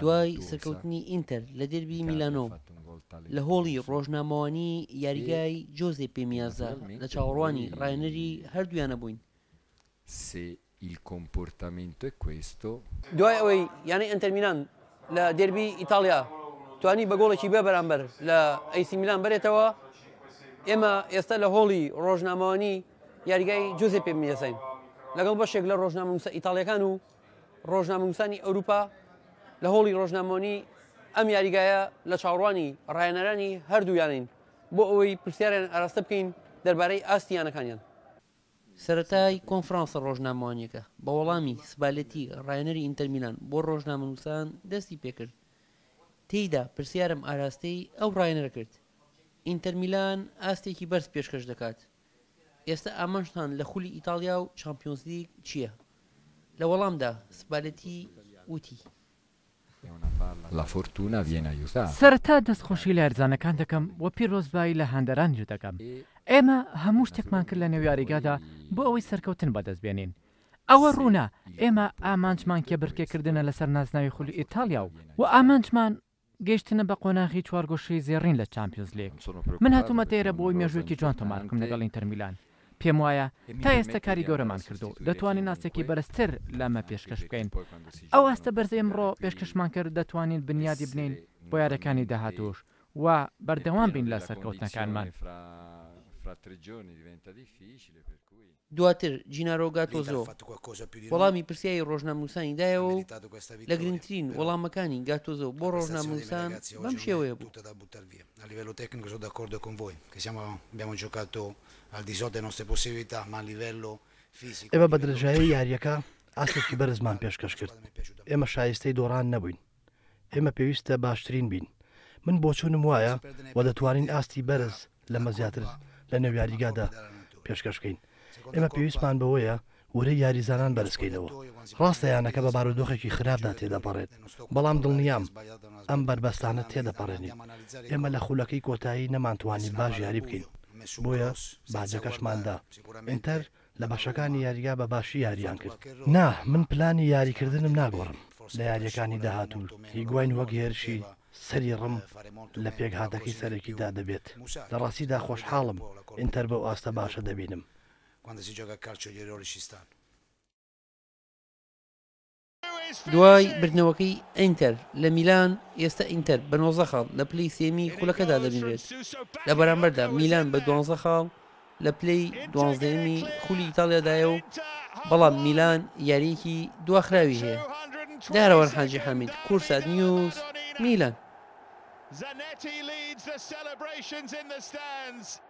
دوای سەرکەوتنی ئینتەر لە دەربی میلانۆ لە هۆڵی ڕۆژنامەوانی یاریگای جۆزێ پێمیازە لە چاوەڕوانی ڕایەنەری هەردویانە بووین il comportamento è questo دوای ئەوەی یانەی ئەتەرمینان لە دەربی ئیتالیا توانی بە گۆڵێکی بێ بەرامبەر لە ئەیسی میلان بێتەوە ئێمە ئێستا لە هۆڵی ڕۆژنامەوانی یاریگای جوزێ پێ میەسین لەگەڵ بەشێک لە ڕۆژنامەسە ئیتالیەکان و ڕۆژنامەسانی ئەوروپا لە هۆڵی ڕۆژنامۆنی ئەم یاریگایە لە چاڕوانی ڕایەنەرانی هەردوویانین بۆ ئەوەی پرسیاریان ئاراستە بکەین دەربارەی ئاستیانەکانیان. سەتای کۆنفرانس ڕۆژناموانیەکە بە وەڵامی سبالەتی ڕایەنەری ئینتەرمیلان بۆ ڕۆژنامەنووسان دەستی پێکرد تێیدا پرسیارم ئاراستەی ئەو ڕایەنەر کرد ئینتەرمیلان ئاستێکی بەرز پێشکەش دەکات ئێستا ئامەشتان لە خولی ئیتالیا و چمپیۆنسلیگ چییە لە وەڵامدا سبالەتی وتی. la fortuna viene aiuta سەرتا دەستخۆشی لە ئەرزانەکان دەکەم وە پیرۆزبایی لە هەندەران جو دەکەم ئێمە هەموو شتێکمان کرد لە نێویاریگادا بۆ ئەوەی سەرکەوتن بەدەستبێنین ئەوە ڕوونا ئێمە ئامانجمان کێبرکێکردنە لەسەر نازناوی خولی ئیتالیا و و ئامانجمان گەشتنە بە قۆناغی چوارگۆشەی زێڕین لە چمپیۆز لێک من هاتومە تێرە بۆی مێژووکی جوان تۆمارکم لەگەڵ ئینتەرمیلان پێم وایە تا ئێستا کاری گەورەمان کردو دەتوانین ناسێکی بەرزتر لەمە پێشکەش بکەین ئەو ئاستە بەرز ئێمڕۆ پێشکەشمان کرد دەتوانین بنیادی بنین بۆ یارەکانی داهاتوش و بەردەوام بین لە سەرکەوتنەکانمان دواتر جینارۆگا تۆزۆ وەڵامی پرسیایی ڕۆژناموسانی دایەوە و لە گرنگترین وەڵامەکانی گاتۆزە بۆ ڕۆژناموسان بەم شێوەیە بوو a livello tecnico sono d'accordo con voi che siamo, abbiamo giocato al di sotto delle nostre possibilità ma a livello fisico ئێمە بە درژایی یاریەکە ئاسێکی بەرزمان پێشکەش کرد ئێمە شایستەی دۆڕان نەبووین ئێمە پێویستە باشترین بین من بۆچوونم وایە و دەتوانین ئاستی بەرز لەمە زیاتر لە نێو یاریگادا پێشکەشکەین ئێمە پێویستمان بەوەیە ورە یاریزانان بەرزکەینەوە ڕاستەیانەکە بە بارودۆخێکی خراپدا تێدەپەڕێت بەڵام دڵنیام ئەم بربەستانە تێدەپەڕێنین ئێمە لە خولەکەی کۆتایی نەمانتوانی باش یاری بکەین بۆیە باجەکەشماندا ئینتەر لە بەشەکانی یاریگا بە باشی یاریان کرد نا من پلانی یاریکردنم ناگۆڕم لە یاریەکانی داهاتوو هیگوین وەک هێرشی سەری ڕم لە پێک هاتەکەی سەرێکیدا دەبێت لە ڕاستیدا خۆشحاڵم ئینتەر بەو ئاستە باشە دەبینم. دوای برنەوەکەی ئەینتەر لە میلان ئێستا ئینتەر بە نۆزە خاڵ لە پلی سێمی خولەکەدا دەبینرێت لە بەرامبەردا میلان بە دوانزە خاڵ لە پلی دوانزدەمی خولی ئیتالیادایە و بەڵام میلان یاریکی دواخراوی هەیە دارەوەن حاجی حامید کورسات نیوز Milan. Zanetti leads the celebrations in the stands.